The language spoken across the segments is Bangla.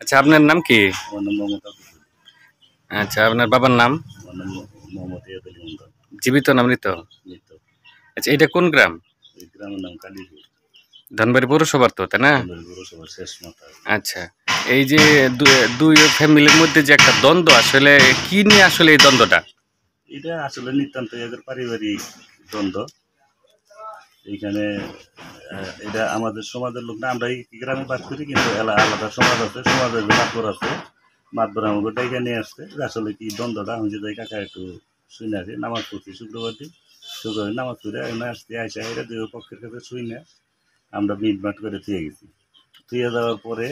আচ্ছা আপনার নাম কি আচ্ছা আপনার বাবার নাম জীবিত না মৃত আচ্ছা এটা কোন গ্রাম ধনবাড়ি পৌরসভার তো তাই না আচ্ছা এই যে দুই ফ্যামিলির মধ্যে যে একটা দ্বন্দ্ব আসলে কি নিয়ে আসলে এই দ্বন্দ্বটা এটা আসলে নিতান্ত এদের পারিবারিক দ্বন্দ্ব এইখানে এটা আমাদের সমাজের লোক না আমরা এই গ্রামে বাস করি কিন্তু এলা আলাদা সমাজ আছে সমাজের মাতবর আছে মাতবর আমাকে ডাইকা নিয়ে আসছে আসলে কি দ্বন্দ্বটা আমি যদি কাকা একটু না আছে নামাজ পড়ছি শুক্রবার দিন শুক্রবার নামাজ পড়ে এখানে আসতে আসে এটা দুই পক্ষের কাছে শুই না আমরা মিটমাট করে থুয়ে গেছি থুয়ে যাওয়ার পরে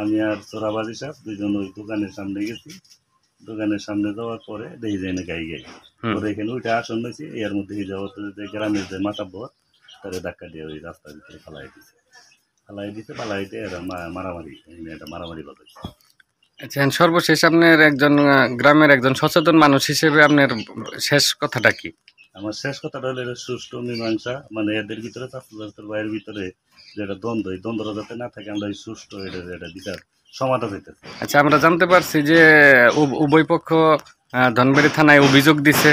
আমি আর চোরাবাজি সাহ দুজন ওই দোকানের সামনে গেছি দোকানের সামনে যাওয়ার পরে দেখি যায় না গাই গাই পরে এখানে ওইটা আসন হয়েছে এর মধ্যে যাওয়ার গ্রামের যে মাতাব্বর রাস্তারে ধাক্কা দিয়ে ওই রাস্তার ভিতরে ফালাই দিছে ফালাই দিছে ফালাই দিয়ে এরা মারামারি এটা মারামারি বাজাইছে আচ্ছা সর্বশেষ আপনার একজন গ্রামের একজন সচেতন মানুষ হিসেবে আপনার শেষ কথাটা কি আমার শেষ কথাটা হলো এটা সুষ্ঠু মীমাংসা মানে এদের ভিতরে ছাত্রছাত্রের বাইরের ভিতরে যেটা দ্বন্দ্ব এই দ্বন্দ্বটা যাতে না থাকে আমরা এই সুষ্ঠু এটা এটা বিচার সমাধান হইতে আচ্ছা আমরা জানতে পারছি যে উভয় পক্ষ ধনবাড়ি থানায় অভিযোগ দিছে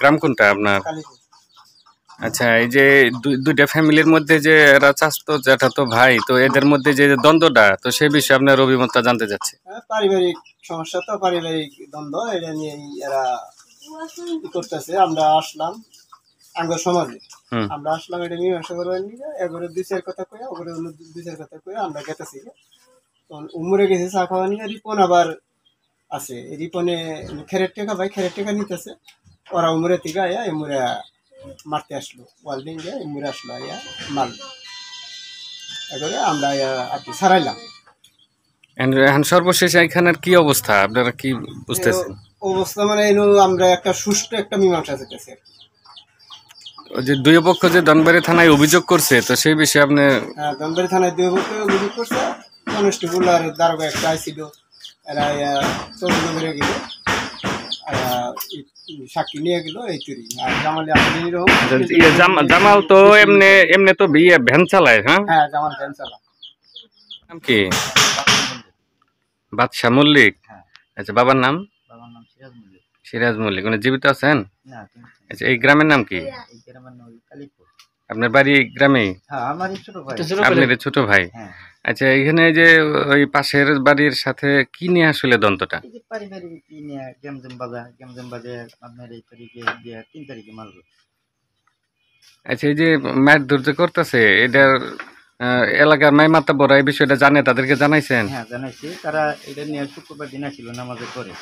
গ্রাম কোনটা আপনার আচ্ছা এই যে দুইটা ফ্যামিলির মধ্যে যে এরা চাষতো তো ভাই তো এদের মধ্যে যে দ্বন্দ্বটা তো সে বিষয়ে আপনার অভিমতটা জানতে চাচ্ছি হ্যাঁ, পারিবারিক সমস্যা তো পারিবারিক দ্বন্দ্ব এটা নিয়ে এরা করতেছে আমরা আসলাম আঙ্গর সমাজে আমরা আসলাম এটা মীমাংসা করবার নিয়ে এবারে দুই চার কথা কয়ে ওপরে দুই চার কথা কয়ে আমরা গেতেছি তখন উমরে গেছে চা খাওয়া নিয়ে রিপন আবার আছে রিপনে খেরের টেকা ভাই খেরের টেকা নিতেছে ওরা উমরে থেকে আয়া এমরে মারতে আসলো ওয়ালডিং গিয়ে এমরে আসলো আয়া মারলো এবারে আমরা আর কি সারাইলাম এখন সর্বশেষ এখানের কি অবস্থা আপনারা কি বুঝতেছেন অবস্থা মানে আমরা একটা সুষ্ঠু একটা মীমাংসা যেতেছি আর কি যে দুই পক্ষ যে দনবারি থানায় অভিযোগ করছে তো সেই বিষয়ে আপনি হ্যাঁ থানায় দুই পক্ষ অভিযোগ করছে মানুষটি আর দারোগা একটা এরা গেল আচ্ছা, ইয়ে ইয়ে হ্যাঁ? হ্যাঁ, বাদশাহ মল্লিক হ্যাঁ। আচ্ছা বাবার নাম সিরাজ মল্লিক উনি জীবিত আছেন আচ্ছা এই গ্রামের নাম কি আপনার বাড়ি গ্রামে ছোট ভাই আচ্ছা এখানে যে ওই পাশের বাড়ির সাথে কি নিয়ে আসলে দন্তটা কি আপনার আচ্ছা এই যে ম্যাট ধৈর্য করতেছে এটার এলাকার মাই মাতা বড় এই বিষয়টা জানে তাদেরকে জানাইছেন হ্যাঁ জানাইছি তারা এটা নিয়ে শুক্রবার দিন আসছিল নামাজের পরে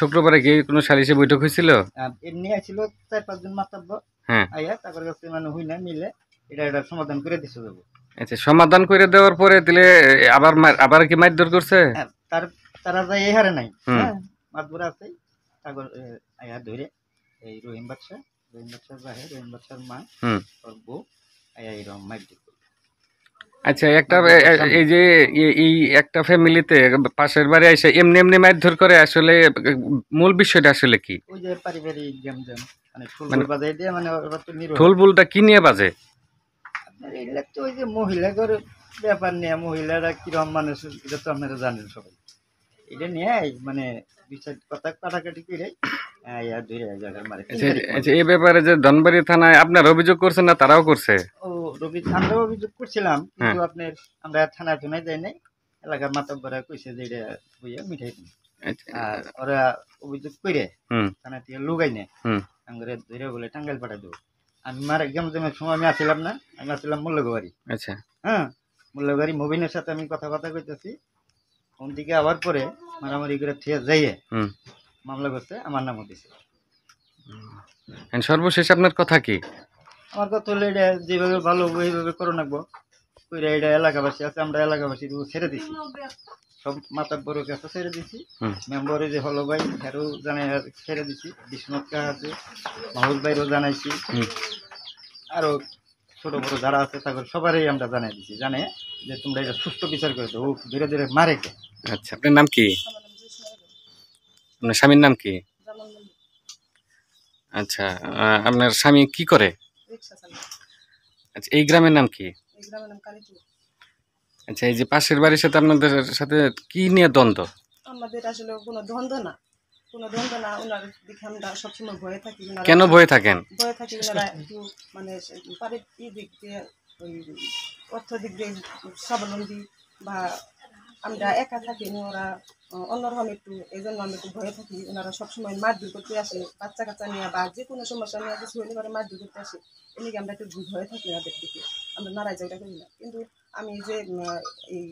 শুক্রবারে গিয়ে কোনো সালিশে বৈঠক হয়েছিল চার পাঁচজন হ্যাঁ তারপর মানে না মিলে এটা এটা সমাধান করে দিছে আচ্ছা সমাধান করে দেওয়ার পরে তাহলে আবার আবার কি মারধর করছে তার তারা যাই এই হারে নাই হ্যাঁ, মাতবুর আছে আগর আয়া ধরে এই রহিম বাদশাহ রহিম বাদশাহ যায় রহিম বাদশার মা হুম ওর বউ আয়া এরকম মারধর আচ্ছা একটা এই যে এই একটা ফ্যামিলিতে পাশের বাড়ি এসে এমনি এমনি মারধর করে আসলে মূল বিষয়টা আসলে কি ওই যে পারিবারিক গেম মানে ফুল মানে বাজাই দিয়ে মানে ফুল বুলটা কি নিয়ে বাজে আপনার মানে তো ওই যে মহিলাদের ব্যাপার নিয়ে মহিলারা কীরকম মানুষ এটা তো আপনারা জানেন সবাই এটা নিয়ে মানে বিচার কথা কাটাকাটি করে আচ্ছা, আচ্ছা এই তারাও করছে ও রবি আমরাও অভিযোগ করছিলাম কিন্তু হ্যাঁ। আপনার আমরা থানা থানায় যাই নাই এলাকার মাতব্বরা কইছে যে মিঠাই আচ্ছা। আর ওরা অভিযোগ করে থানা থেকে লুকাই নেয় আমরা ধরে বলে টাঙ্গাইল পাঠাই দেবো আমি মার এক্সাম দেওয়ার সময় আমি আসছিলাম না আমি আসছিলাম মোল্লগোয়ারি আচ্ছা হ্যাঁ মোল্লগোয়ারি মুবিনের সাথে আমি কথাবার্তা কইতেছি কোন দিকে আবার পরে মারামারি করে থিয়ে যাইয়ে মামলা করছে আমার নামও দিছে সর্বশেষ আপনার কথা কি আমার কথা হলো এটা যেভাবে ভালো ওইভাবে করে নাকবো এটা এলাকাবাসী আছে আমরা এলাকাবাসী ছেড়ে দিছি সব মাতার বড় গাছ ছেড়ে দিছি মেম্বারে যে হলো ভাই হেরো জানাই ছেড়ে দিছি বিশ্বনাথ কাহা আছে মাহুল ভাইরও জানাইছি আরো ছোট বড় যারা আছে তাদের সবারই আমরা জানাই দিছি জানে যে তোমরা এটা সুস্থ বিচার করে দেবো ধীরে ধীরে মারে কে আচ্ছা আপনার নাম কি আপনার স্বামীর নাম কি আচ্ছা আপনার স্বামী কি করে আচ্ছা এই গ্রামের নাম কি গ্রামের নাম কালীপুর আচ্ছা এই যে পাশের বাড়ির সাথে আপনাদের সাথে কি নিয়ে দ্বন্দ্ব আমাদের আসলে কোনো দ্বন্দ্ব না কোনো দ্বন্দ্ব না ওনার দিকে আমরা সবসময় ভয়ে থাকি কেন ভয়ে থাকেন ভয়ে থাকি ওনারা একটু মানে পারে দিক দিয়ে ওই অর্থ দিক দিয়ে স্বাবলম্বী বা আমরা একা থাকি ওরা অন্যরকম একটু এই জন্য আমরা একটু ভয়ে থাকি ওনারা সবসময় মারধর করতে আসে বাচ্চা কাচ্চা নিয়ে বা যে কোনো সমস্যা নিয়ে কিছু হলে করে মারধর করতে আসে এমনি আমরা একটু ভয়ে থাকি ওনাদের দিকে আমরা নারায় যাওয়া করি না কিন্তু আমি যে এই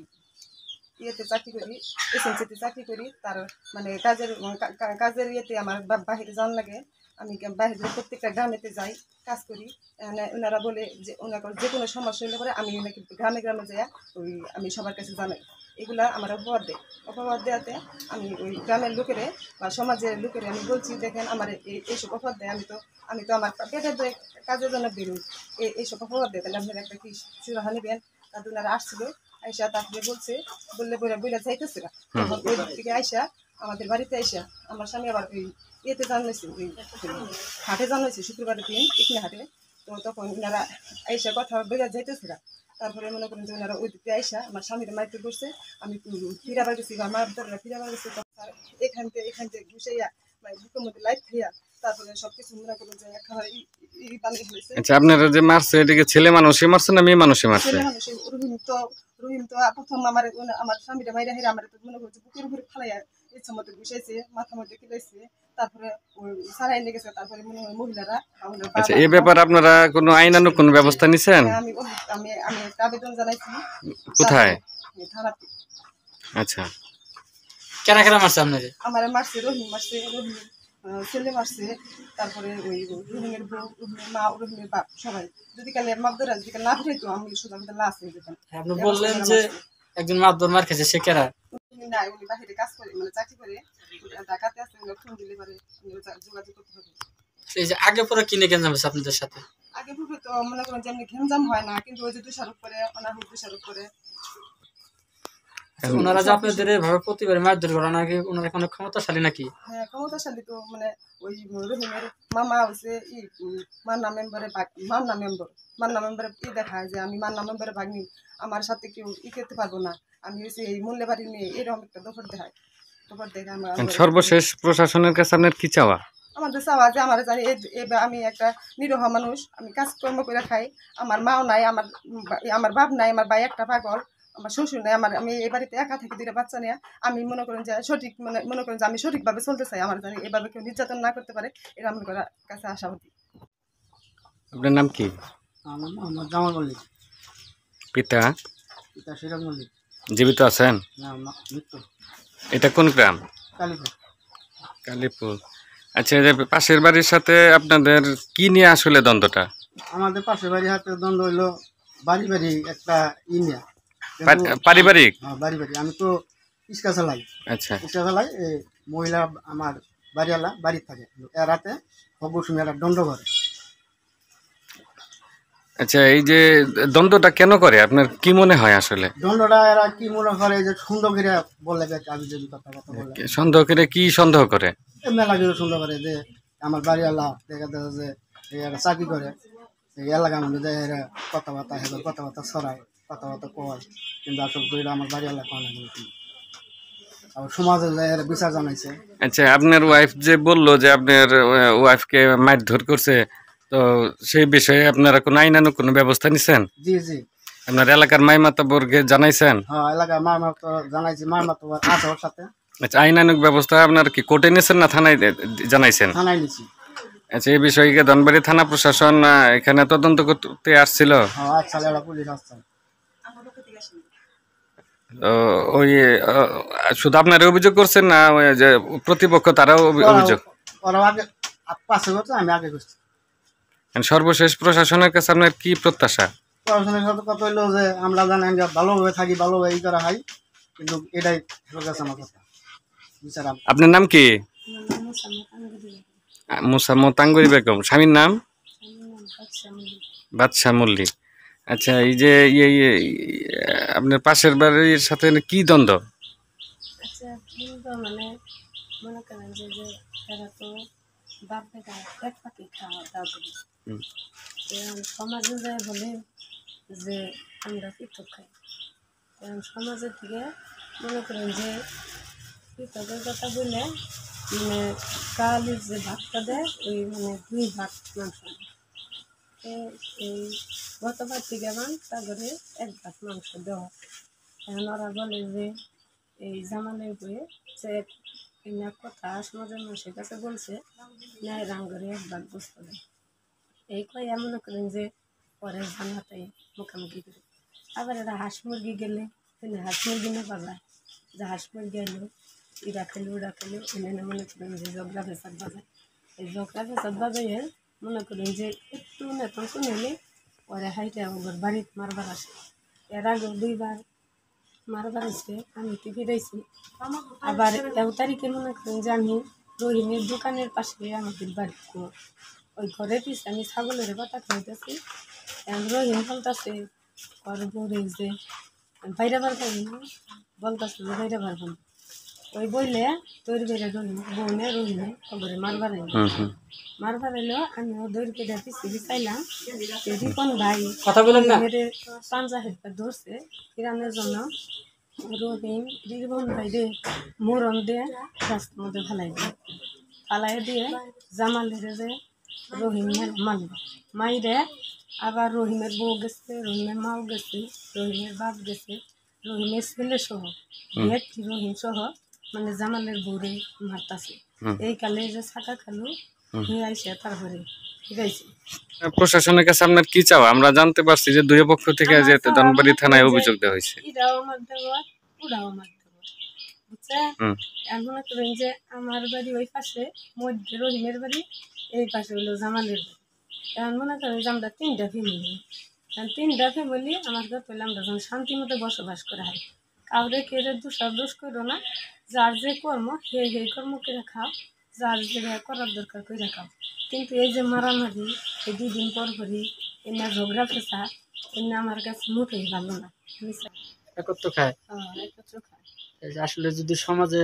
ইয়েতে চাকরি করি এসএমসিতে চাকরি করি তার মানে কাজের কাজের ইয়েতে আমার বাহিরে যান লাগে আমি বাহিরে প্রত্যেকটা গ্রামেতে যাই কাজ করি ওনারা বলে যে ওনার যে কোনো সমস্যা হলে পরে আমি নাকি গ্রামে গ্রামে যাই ওই আমি সবার কাছে জানাই এগুলা আমার অপবাদ দেয় অপবাদ দেওয়াতে আমি ওই গ্রামের লোকেরে বা সমাজের লোকেরে আমি বলছি দেখেন আমার এইসব অপবাদ দেয় আমি তো আমি তো আমার পেটের কাজের জন্য বেরোই এইসব অপবাদ দেয় তাহলে আপনারা একটা কি সুরাহা নেবেন তাদের ওনারা আসছিল আইসা তারপরে বলছে বললে বইরা বইলা যাইতেছে না তখন ওই থেকে আইসা আমাদের বাড়িতে আইসা আমার স্বামী আবার ওই ইয়েতে জানাইছে ওই হাটে জানাইছে শুক্রবারের দিন এখানে হাটে তো তখন ওনারা আইসা কথা বইলা যাইতেছে না তারপরে মনে করেন যে ওনারা ওই দিকে আইসা আমার স্বামীর মাইতে বসছে আমি ফিরাবার গেছি আমার দরকার ফিরাবার গেছি তখন এখান থেকে এখান থেকে ঘুষাইয়া মানে বুকের মধ্যে লাইট খাইয়া আচ্ছা আপনারা যে মারছে এটাকে ছেলে মানুষই মারছে না মেয়ে মানুষই মারছে এই আচ্ছা, ব্যাপারে আপনারা কোনো কোনো ব্যবস্থা নিছেন হ্যাঁ, আমি আমি আমি জানাইছি কোথায় আচ্ছা কেন কেন মারছে আপনার আমার মারছে রহিম মারছে রহিম ছেলে মারছে তারপরে ওই রুহিমের বউ রুহিমের মা রুহিমের বাপ সবাই যদি কালে মাদ্দার যদি না ফিরাইতো আমি শুধু আমাদের লাশ নিয়ে যেতাম হ্যাঁ, আপনি বললেন যে একজন মাদ্দার মার খেয়েছে সে কেরা না উনি বাইরে কাজ করে মানে চাকরি করে ঢাকাতে আছে উনি ফোন দিলে পারে যোগাযোগ করতে হবে আচ্ছা, এই যে আগে পরে কিনে কেন যাবে আপনাদের সাথে আগে পরে তো মনে করেন যে আমি ঘেমজাম হয় না কিন্তু ওই যে দোষারোপ করে অনাহুক দোষারোপ করে ওনারা যে আপনাদের এভাবে প্রতিবার মারধর করে নাকি ওনারা কোনো ক্ষমতাশালী নাকি হ্যাঁ ক্ষমতাশালী তো মানে ওই রহিমের মামা হচ্ছে ই মান্না মেম্বারে মান্না মেম্বার মান্না মেম্বারে ই দেখায় যে আমি মান্না মেম্বারে ভাগনি আমার সাথে কেউ ই খেতে পারবো না আমি হচ্ছে এই মূল্যে বাড়ি নিয়ে এরকম একটা দোপর দেখায় দোপর দেখে আমার সর্বশেষ প্রশাসনের কাছে আপনার কি চাওয়া আমাদের চাওয়া যে আমার জানি আমি একটা নিরহ মানুষ আমি কাজকর্ম করে খাই আমার মাও নাই আমার আমার বাপ নাই আমার ভাই একটা পাগল আমার শ্বশুর নেই আমার আমি এই বাড়িতে একা থাকি দুইটা বাচ্চা নিয়ে আমি মনে করেন যে সঠিক মানে মনে করেন যে আমি সঠিকভাবে চলতে চাই আমার জানি এভাবে কেউ নির্যাতন না করতে পারে এটা আমার কাছে আশাবাদী আপনার নাম কি আমার মোহাম্মদ জামাল মল্লিক পিতা পিতা সিরাজ মল্লিক জীবিত আছেন এটা কোন গ্রাম কালীপুর কালীপুর আচ্ছা পাশের বাড়ির সাথে আপনাদের কি নিয়ে আসলে দ্বন্দ্বটা আমাদের পাশের বাড়ির হাতে দ্বন্দ্ব হইলো বাড়ি বাড়ি একটা ইনিয়া পারিবারিক হ্যাঁ, পারিবারিক আমি তো ইস্কা আচ্ছা ইস্কা এই মহিলা আমার বাড়িওয়ালা বাড়ির থাকে এরাতে হগুসুমি এরা দণ্ড করে আচ্ছা এই যে দণ্ডটা কেন করে আপনার কি মনে হয় আসলে দণ্ডটা এরা কি মনে করে যে সন্দেহ করে বলে যে আমি যদি কথা কথা বলে সন্দেহ করে কি সন্দেহ করে মেলা করে সন্দেহ করে যে আমার বাড়িওয়ালা দেখা যাচ্ছে যে এরা চাকরি করে এই এলাকার মধ্যে এরা কথাবার্তা হেঁটে কথাবার্তা ছড়ায় কথাবার্তা কয় কিন্তু আসল করে আমার বাড়ি আল্লাহ কয় না আর সমাজে এর বিচার জানাইছে আচ্ছা আপনার ওয়াইফ যে বলল যে আপনার ওয়াইফকে করছে তো সেই বিষয়ে আপনারা কোনো আইনানো কোনো ব্যবস্থা নিছেন জি জি আপনার এলাকার জানাইছেন হ্যাঁ এলাকার মাইমাতা জানাইছি আছে ওর সাথে আচ্ছা আইনানুক ব্যবস্থা আপনার কি কোর্টে নিয়েছেন না থানায় জানাইছেন থানায় আচ্ছা এই বিষয়ে ধনবাড়ি থানা প্রশাসন এখানে তদন্ত করতে আসছিল হ্যাঁ, আচ্ছা পুলিশ আসছে ওই শুধু আপনারা অভিযোগ করছেন না যে প্রতিপক্ষ তারাও অভিযোগ মানে সর্বশেষ প্রশাসনের কাছে আপনার কি প্রত্যাশা প্রশাসনের সাথে কথা হইলো যে আমরা জানি আমরা ভালোভাবে থাকি ভালোভাবে ই করা হয় কিন্তু এটাই আমার কথা আপনার নাম কি মুসাম্মত আঙ্গুরি বেগম স্বামীর নাম বাদশাহ মল্লিক আচ্ছা এই যে ইয়ে ইয়ে আপনার পাশের বাড়ির সাথে কি দ্বন্দ্ব আচ্ছা মানে মনে করেন যে যে তো সমাজে যে আমরা সমাজের থেকে মনে করেন যে বলে মানে কালির যে ভাতটা দেয় ওই মানে দুই ভাত মানুষ এই গতবার থেকে আমার তাগরে এক ভাত মাংস দেওয়া এখন ওরা বলে যে এই জামানের বইয়ে যে এমনি কথা আসমাদের মানুষের কাছে বলছে না রাঙ্গরে এক ভাত বুঝতে দেয় এই কয়ে মনে করেন যে পরে জানাতে মুখামুখি করে আবার এরা হাঁস মুরগি গেলে এনে হাঁস মুরগি না বাজার যে হাঁস মুরগি এলো এরা খেলো ওরা খেলো এনে মনে করেন যে জগড়া ফেসাদ বাজায় এই জগড়া ফেসাদ বাজাইয়ের মনে করেন যে একটু নেতন শুনেলে ওরা হাইটে আমার বাড়িতে মারবার আসে এর আগে দুইবার মারবার আসে আমি তো ফিরাইছি আবার এক তারিখে মনে করেন যে আমি রহিমের দোকানের পাশে আমাদের কুয়ো ওই ঘরে পিছিয়ে আমি ছাগলের কথা খাইতেছি রহিম ফলতাছে ঘর বউরে যে বাইরে বার পাবি না বলতাছে যে বাইরে বার পাবি ওই বইলে তৈরি করে ধরুন বউনে রইলে খবরে মারবার মারবার এলো আমি ও দৌড় কেটে পিছিয়ে বিচাইলাম যদি কোন ভাই কথা বলেন না পাঞ্জা হেডটা ধরছে কিরানের জন্য রহিম দীর্ঘন ভাই দে মরণ দে স্বাস্থ্য মধ্যে ফালাই দে ফালাই দিয়ে জামাল ধরে যে রহিমের মারল মাইরে আবার রহিমের বউ গেছে রহিমের মাও গেছে রহিমের বাপ গেছে রহিমের ছেলে সহ রহিম সহ মানে জামালের বউরে মারতাছে এই কালে যে ছাকা খালু নিয়ে আইসে তারপরে প্রশাসনের কাছে আপনার কি চাও আমরা জানতে পারছি যে দুই পক্ষ থেকে যে ধনবাড়ি থানায় অভিযোগ দেওয়া হয়েছে এখন করেন যে আমার বাড়ি ওই পাশে মধ্যে রহিমের বাড়ি এই পাশে হলো জামালের বাড়ি এখন মনে করেন যে আমরা তিনটা ফ্যামিলি তিনটা ফ্যামিলি আমার পেলে আমরা যখন শান্তি মতো বসবাস করা হয় কাউরে কেউ দোষ দোষ করো না যার যে কর্ম সেই সেই কর্ম করে খাও যার যে করার দরকার করে খাও কিন্তু এই যে মারামারি এই দুদিন পর করি এমনি ঝগড়া ফেসা এমনি আমার কাছে মোটেই ভালো না একত্র খায় একত্র খায় আসলে যদি সমাজে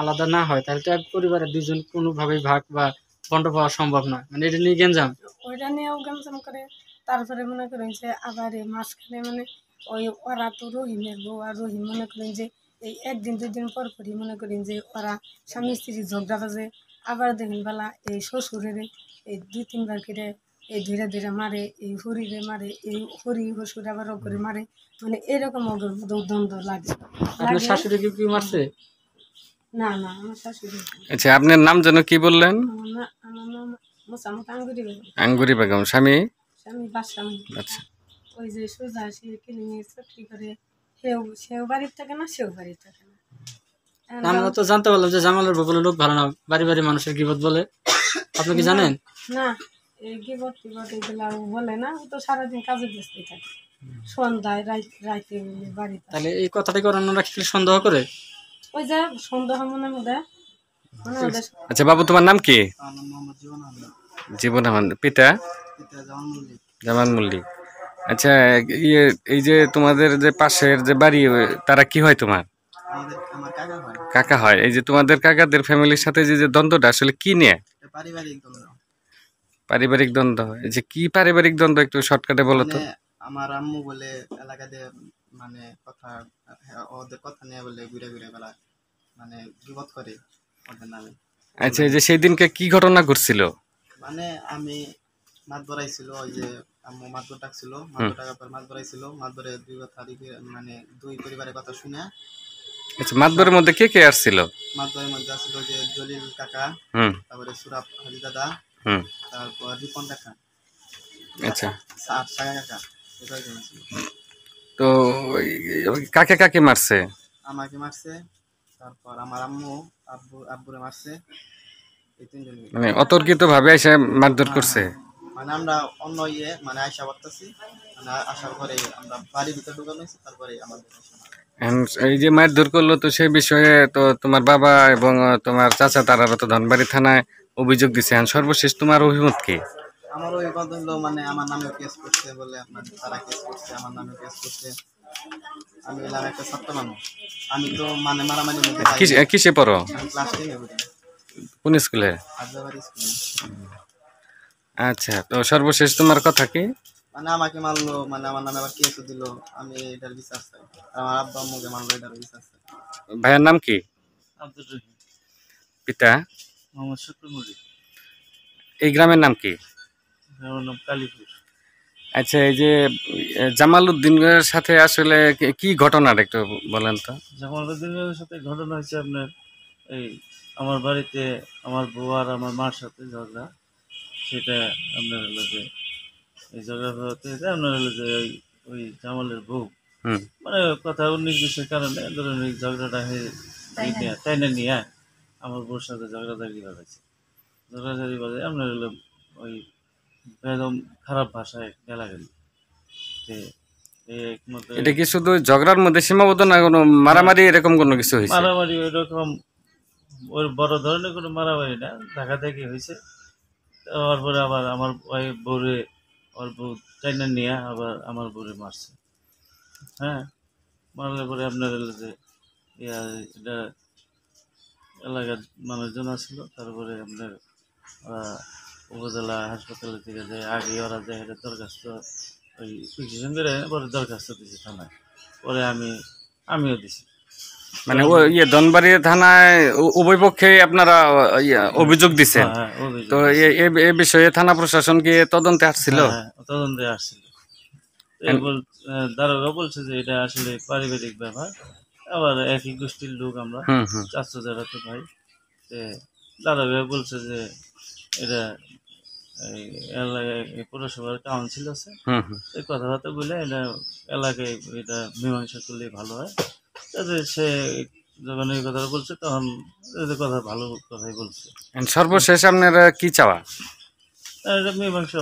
আলাদা না হয় তাহলে তো এক পরিবারে দুজন কোনোভাবেই ভাগ বা বন্ড পাওয়া সম্ভব নয় মানে এটা নিয়ে গেঞ্জাম ওইটা নিয়েও গেঞ্জাম করে তারপরে মনে করেন যে আবার মাঝখানে মানে ওই ওরা তো রহিমের বউ আর রহিম মনে করেন যে এই একদিন দুই দিন পর পরই মনে করেন যে ওরা স্বামী স্ত্রী ঝগড়া বাজে আবার দেখেন বেলা এই শ্বশুরের এই দুই তিনবার করে এই ধীরে ধীরে মারে এই হরিরে মারে এই হরি হসুর আবার করে মারে মানে এরকম অগর দ্বন্দ্ব লাগে আপনার শাশুড়ি কি মারছে না না আমার শাশুড়ি আচ্ছা আপনার নাম যেন কি বললেন আমার নাম মোসামত আঙ্গুরি বেগম আঙ্গুরি বেগম স্বামী স্বামী বাসাম আচ্ছা ওই যে সোজা আসি কিনে চাকরি করে থাকে না থাকে আমরা তো জানতে পারলাম যে জামালের বলে লোক ভালো না বাড়ি বাড়ি মানুষের গিবত বলে আপনি কি জানেন না এই গিবত এগুলো বলে না ও তো সারাদিন কাজে ব্যস্ত থাকে সন্ধ্যায় রাইতে বাড়িতে তাহলে এই কথাটাকে অন্যরা কি সন্দেহ করে ওই যে সন্দেহ মনে মধ্যে আচ্ছা বাবু তোমার নাম কি জীবন পিতা জামান মল্লিক আচ্ছা ইয়ে এই যে তোমাদের যে পাশের যে বাড়ি তারা কি হয় তোমার কাকা হয় এই যে তোমাদের কাকাদের ফ্যামিলির সাথে যে দ্বন্দ্বটা আসলে কি নিয়ে পারিবারিক দ্বন্দ্ব এই যে কি পারিবারিক দ্বন্দ্ব একটু শর্টকাটে বলো তো মানে আমার আম্মু বলে এলাকাতে মানে কথা ওদের কথা নিয়ে বলে ঘুরে ঘুরে বেলা মানে বিপদ করে ওদের নামে আচ্ছা এই যে সেই দিনকে কি ঘটনা ঘটছিল মানে আমি মাছ ধরাইছিল ওই যে আম্মু মাছ ডাকছিল মাছ ডাকার পর মাছ ধরাইছিল মাছ ধরে দুই কথা মানে দুই পরিবারের কথা শুনে আচ্ছা মাতবরের মধ্যে কে কে আসছিল মাতবরের মধ্যে আসছিল যে জলিল কাকা হুম তারপরে সুরাব হাজি দাদা হুম তারপর রিপন কাকা আচ্ছা সাত সাগা কাকা এটাই জানা ছিল তো কাকে কাকে মারছে আমাকে মারছে তারপর আমার আম্মু আব্বু আব্বুরে মারছে মানে অতর্কিত ভাবে এসে মারধর হ্যাঁ, করছে হ্যাঁ। মানে আমরা অন্য ইয়ে মানে আয়সা করতেছি মানে আসার পরে আমরা বাড়ির ভিতরে ঢুকানো হয়েছি তারপরে আমাদের এই যে দূর করলো তো সেই বিষয়ে তো তোমার বাবা এবং তোমার চাচা তারা তো ধনবাড়ি থানায় অভিযোগ দিছে সর্বশেষ তোমার অভিমত কি আমার অভিমত হলো মানে আমার নামে কেস করছে বলে আপনার তারা কেস করছে আমার নামে কেস করছে আমি এলাম একটা ছাত্র মানুষ আমি তো মানে মারামারি কিসে পড়ো ক্লাস কোন স্কুলে স্কুলে আচ্ছা তো সর্বশেষ তোমার কথা কি মানে আমাকে মানলো মানে আমার নামে আবার কেস দিল আমি এটার বিচার চাই আমার আব্বা আম্মুকে মানলো এটার বিচার চাই ভাইয়ের নাম কি আব্দুর রহিম পিতা মোহাম্মদ শুক্রমুরি এই গ্রামের নাম কি নাম কালীপুর আচ্ছা এই যে জামাল উদ্দিনের সাথে আসলে কি ঘটনাটা একটু বলেন তো জামাল উদ্দিনের সাথে ঘটনা হয়েছে আপনার এই আমার বাড়িতে আমার বউ আর আমার মার সাথে ঝগড়া সেটা আপনার হলো যে এই ঝগড়া হতে এটা আপনার হলো যে ওই ওই জামালের বউ মানে কথা নির্দিষ্টের কারণে ধরুন ওই ঝগড়াটা হয়ে ইয়ে না নিয়ে আমার বউর সাথে ঝগড়াঝাগি বাজাইছে ঝগড়াঝাগি বাজাই আপনার হলো ওই একদম খারাপ ভাষায় গালাগালি এটা কি শুধু ঝগড়ার মধ্যে সীমাবদ্ধ না কোনো মারামারি এরকম কোনো কিছু হয়েছে মারামারি ওইরকম ওর বড় ধরনের কোনো মারামারি না ঢাকা থেকে হয়েছে হওয়ার পরে আবার আমার ওই বউরে ওর বউ চাইনা নিয়ে আবার আমার বউরে মারছে হ্যাঁ মারলে পরে আপনার যে ইয়া এটা এলাকার মানুষজন আসলো তারপরে আপনার উপজেলা হাসপাতালে থেকে যে আগে ওরা যে এটা দরখাস্ত ওই পিটিশন করে পরে দরখাস্ত দিয়েছে থানায় পরে আমি আমিও দিছি মানে ও ইয়ে ধনবাড়ি থানায় উভয় পক্ষে আপনারা ইয়ে, অভিযোগ দিচ্ছেন হ্যাঁ, হ্যাঁ, তো এ বিষয়ে থানা প্রশাসন কি তদন্তে আসছিল হ্যাঁ, তদন্তে আসছিল দারোগা বলছে যে এটা আসলে পারিবারিক ব্যাপার আবার একই গোষ্ঠীর লোক আমরা চাচ্ছ যারা তো ভাই দারোগা বলছে যে এটা এলাকায় পৌরসভার কাউন্সিল আছে এই কথাবার্তা বলে এটা এলাকায় এটা মীমাংসা করলে ভালো হয় সে যখন এই কথাটা বলছে তখন এদের কথা ভালো কথাই বলছে সর্বশেষ কি চাওয়া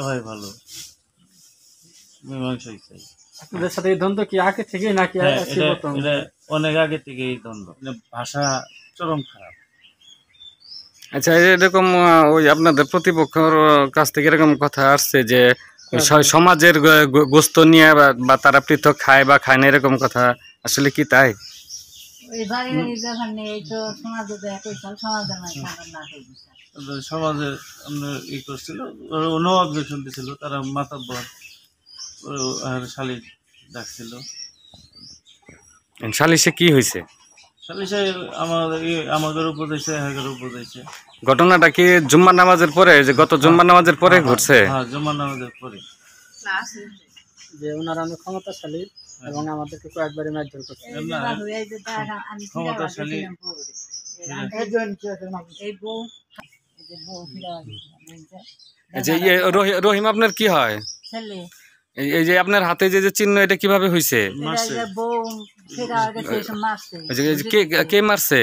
হয় ভালো মীমাংসাই চাই আপনাদের সাথে এই দ্বন্দ্ব কি আগে থেকেই নাকি হ্যাঁ, অনেক আগে থেকে এই দ্বন্দ্ব মানে ভাষা চরম খারাপ আচ্ছা এরকম ওই আপনাদের প্রতিপক্ষের কাছ থেকে এরকম কথা আসছে যে হ্যাঁ। সমাজের গোস্ত নিয়ে বা তারা পৃথক খায় বা খায় না এরকম কথা আসলে কি তাই সমাজে ই করছিল অবজেকশন দিছিল তারা শালিক ডাকছিল সালিশে কি হয়েছে আমাদের ঘটনাটা কি জুম্মার নামাজের পরে যে গত হ্যাঁ, জুম্মার নামাজের পরে হ্যাঁ, হ্যাঁ, ঘটছে হ্যাঁ জুম্মার নামাজের পরে যে ওনারা ক্ষমতাশালী আচ্ছা। এবং আমাদেরকে কয়েকবারই মারধর করছে রহিম আপনার কি হয় এই যে আপনার হাতে যে যে চিহ্ন এটা কিভাবে হয়েছে কে মারছে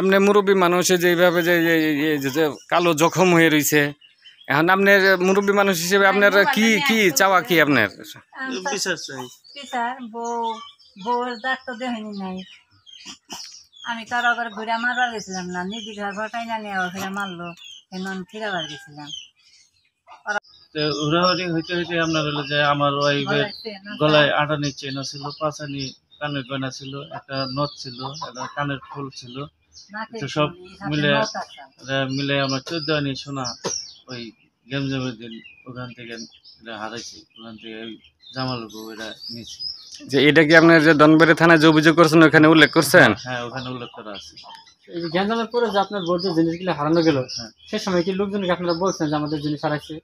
আপনি ইয়ে, মুরব্বী মানুষে যেভাবে যে কালো জখম হয়ে রয়েছে এখন আপনার মুরব্বী মানুষ হিসেবে হ্যাঁ, আপনার কি কি হ্যাঁ, চাওয়া কি আপনার আমি কারো আবার ঘুরে মারবার গেছিলাম না নিদি ঘর ঘটাই না নিয়ে ঘুরে মারলো এখন ফিরাবার গেছিলাম হুড়াহুড়ি হইতে হইতে আপনার হলো যে আমার ওয়াইফের গলায় আটানি চেন ছিল পাঁচানি কানের গয়না ছিল একটা নথ ছিল একটা কানের ফুল ছিল সব মিলে মিলে আমার চোদ্দ আনি সোনা ওই গেম জ্যামের দিন ওখান থেকে এটা হারাইছে ওখান থেকে ওই জামালুকু এটা নিয়েছে যে এটা কি আপনার যে দনবাড়ি থানায় যে অভিযোগ করছেন ওখানে উল্লেখ করছেন হ্যাঁ ওখানে উল্লেখ করা আছে এই পরে যে আপনার বর্জ্য জিনিসগুলো হারানো গেল হ্যাঁ। সে সময় কি লোকজনকে আপনারা বলছেন যে আমাদের জিনিস হারাইছে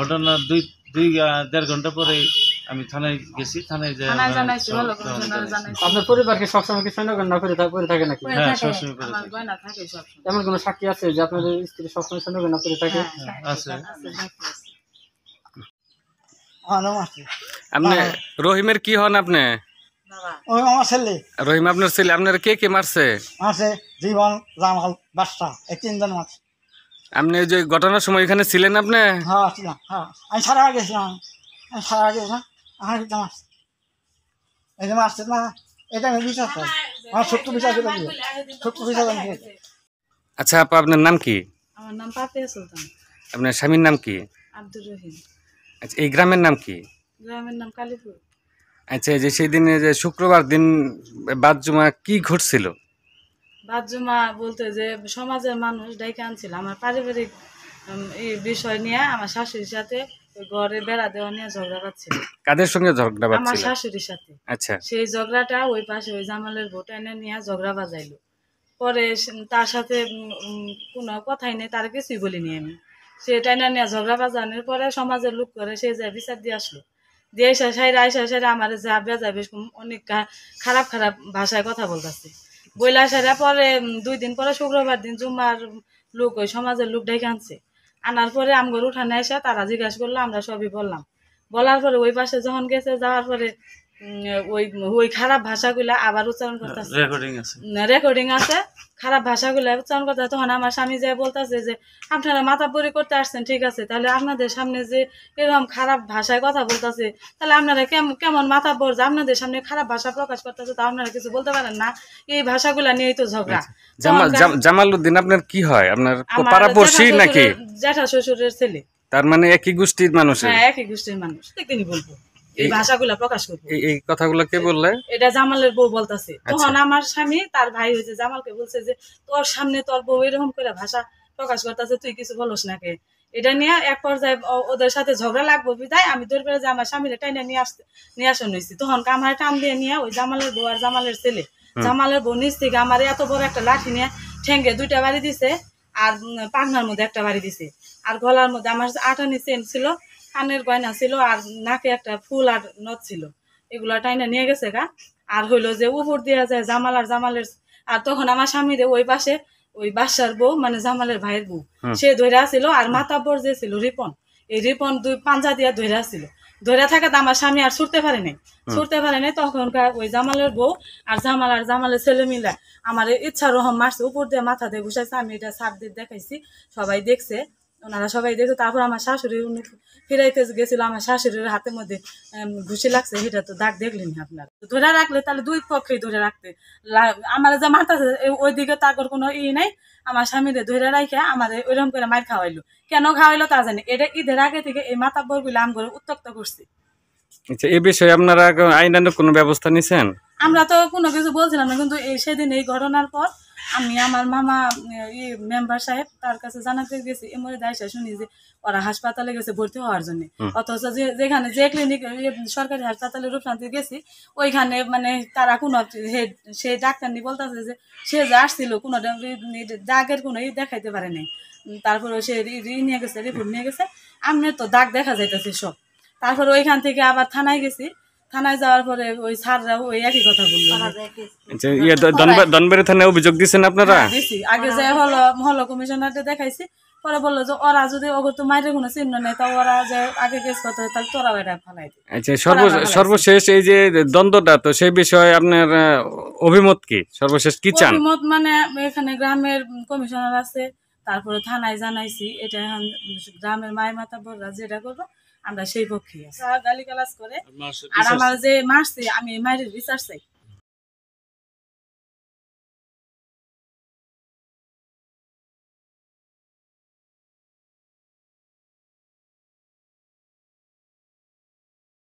ঘটনা দুই দুই দেড় ঘন্টা পরে আমি থানায় গেছি থানায় যাই আপনার সবসময় কি সৈন্য গণনা করে করে থাকে এমন কোনো সাক্ষী আছে যে আপনার স্ত্রী সবসময় সৈন্য গণনা করে থাকে হ্যাঁ, হ্যাঁ, হ্যাঁ, আছে আপনি রহিমের কি হন আপনি রহিম আপনার ছেলে আপনার কে কে মারছে মারছে জীবন জামাল এই তিনজন মারছে আপনি ওই যে ঘটনার সময় এখানে ছিলেন আপনি হ্যাঁ ছিলাম হ্যাঁ আমি সারা গেছিলাম আমি সারা গেছিলাম আমার এটা মাছ এই যে মাছ না এটা আমি বিশ্বাস করি আমার সত্য বিশ্বাস এটা সত্য বিশ্বাস আমি আচ্ছা আপা আপনার নাম কি আমার নাম পাপিয়া সুলতান আপনার স্বামীর নাম কি আব্দুর রহিম আচ্ছা এই গ্রামের নাম কি গ্রামের নাম কালীপুর আচ্ছা যে সেই দিনে যে শুক্রবার দিন বাদজুমা কি ঘটছিল বাদজুমা বলতে যে সমাজের মানুষ ডাইকে আনছিল আমার পারিবারিক এই বিষয় নিয়ে আমার শাশুড়ির সাথে ঘরে বেড়া দেওয়া আমার আচ্ছা। পরে কথাই ঝগড়া পরে সমাজের লোক করে সে যা বিচার দিয়ে আসলো দিয়ে এসে সাইরা সাইরা আমার যা বেজা বেশ অনেক খারাপ খারাপ ভাষায় কথা বলতেছে বইলা সাইরা পরে দুই দিন পরে শুক্রবার দিন জুমার লোক ওই সমাজের লোক ডেকে আনছে আনার পরে আমগর উঠানে এসে তারা জিজ্ঞাসা করলো আমরা সবই বললাম বলার পরে ওই পাশে যখন গেছে যাওয়ার পরে ওই ওই খারাপ ভাষাগুলা আবার উচ্চারণ করতে রেকর্ডিং আছে খারাপ ভাষাগুলো উচ্চারণ করতে তখন আমার স্বামী যে বলতেছে যে আপনারা মাথা পরি করতে আসছেন ঠিক আছে তাহলে আপনাদের সামনে যে এরকম খারাপ ভাষায় কথা বলতেছে তাহলে আপনারা কেমন মাথা পর যে আপনাদের সামনে খারাপ ভাষা প্রকাশ করতেছে তা আপনারা কিছু বলতে পারেন না এই ভাষাগুলা নিয়েই তো ঝগড়া আচ্ছা। জামাল উদ্দিন আপনার কি হয় আপনার পাড়াপড়শি নাকি জ্যাঠা শ্বশুরের ছেলে তার মানে একই গোষ্ঠীর মানুষ হ্যাঁ একই গোষ্ঠীর মানুষ তিনি বলবো এই প্রকাশ এই কথাগুলো কে বললে এটা জামালের বউ আচ্ছা। তখন আমার স্বামী তার ভাই হয়েছে জামালকে বলছে যে তোর সামনে তোর বউ এরকম করে ভাষা প্রকাশ করতেছে তুই কিছু বলস না কে এটা নিয়ে এক পর্যায়ে ওদের সাথে ঝগড়া লাগবো বিদায় আমি দৌড় পেরে আমার স্বামীরে টাইনে নিয়ে আসতে নিয়ে নিয়েছি তখন কামার টান দিয়ে নিয়ে ওই জামালের বউ আর জামালের ছেলে জামালের বউ নিচ থেকে আমার এত বড় একটা লাঠি নিয়ে ঠেঙ্গে দুইটা বাড়ি দিছে আর পাখনার মধ্যে একটা বাড়ি দিছে আর গলার মধ্যে আমার আটানি চেন ছিল কানের গয়না ছিল আর নাকে একটা ফুল আর নথ ছিল এগুলো টাইনা নিয়ে গেছে গা আর হইলো যে উপর দিয়ে যায় জামাল আর জামালের আর তখন আমার স্বামী ওই পাশে ওই বাসার বউ মানে জামালের ভাইয়ের বউ সে ধৈরা ছিল আর মাতা বর যে ছিল রিপন এই রিপন দুই পাঞ্জা দিয়া ধৈরা ছিল থাকা তো আমার স্বামী আর ছুটতে পারে নাই ছুটতে পারে নাই তখন ওই জামালের বউ আর জামাল আর জামালের ছেলে মিলা আমার ইচ্ছা রহম মারছে উপর দিয়ে মাথা দিয়ে ঘুষাইছে আমি এটা সার দিয়ে দেখাইছি সবাই দেখছে ওনারা সবাই দেখো তারপর আমার শাশুড়ি উনি ফিরাইতে গেছিল আমার শাশুড়ির হাতের মধ্যে ঘুষি লাগছে সেটা তো দাগ দেখলেন আপনারা ধরে রাখলে তাহলে দুই পক্ষে ধরে রাখতে আমার যে মাথা ওই ওইদিকে তারপর কোনো ই নাই আমার স্বামীদের ধরে রাখে আমাদের ওইরকম করে মার খাওয়াইলো কেন খাওয়াইলো তা জানি এটা ঈদের আগে থেকে এই মাথা বরগুলো করে উত্তক্ত করছি আচ্ছা, এ বিষয়ে আপনারা আইনানুক কোনো ব্যবস্থা নিছেন আমরা তো কোনো কিছু বলছিলাম না কিন্তু সেদিন এই ঘটনার পর আমি আমার মামা মেম্বার সাহেব তার কাছে জানাতে গেছি এমনি দায়সা শুনি যে ওরা হাসপাতালে গেছে ভর্তি হওয়ার জন্য অথচ যেখানে যে ক্লিনিক সরকারি হাসপাতালে রূপশান্তি গেছি ওইখানে মানে তারা কোনো সে নিয়ে বলতেছে যে সে যে আসছিল কোনো দাগের কোনো ই দেখাইতে পারে নাই তারপর সে রি নিয়ে গেছে রিপোর্ট নিয়ে গেছে আমি তো দাগ দেখা যাইতেছে সব তারপর ওইখান থেকে আবার থানায় গেছি থানায় যাওয়ার পরে ওই স্যাররা ওই একই কথা বললো আচ্ছা, ইয়ে থানায় অভিযোগ দিচ্ছেন আপনারা হ্যাঁ, আগে যে হলো কমিশনারকে দেখাইছি পরে বললো যে ওরা যদি কোনো চিহ্ন নেই তা ওরা যে আগে কেস করতে হয় তাহলে তোরা ফালাই আচ্ছা সর্বশেষ এই যে দ্বন্দ্বটা তো সেই বিষয়ে আপনার অভিমত কি সর্বশেষ কি চান অভিমত মানে এখানে গ্রামের কমিশনার আছে তারপরে থানায় জানাইছি এটা গ্রামের মায় মাতা বোররা যেটা করবো আমরা সেই পক্ষে গালি গালাজ করে আর আমার যে মারছে আমি মায়ের বিচার চাই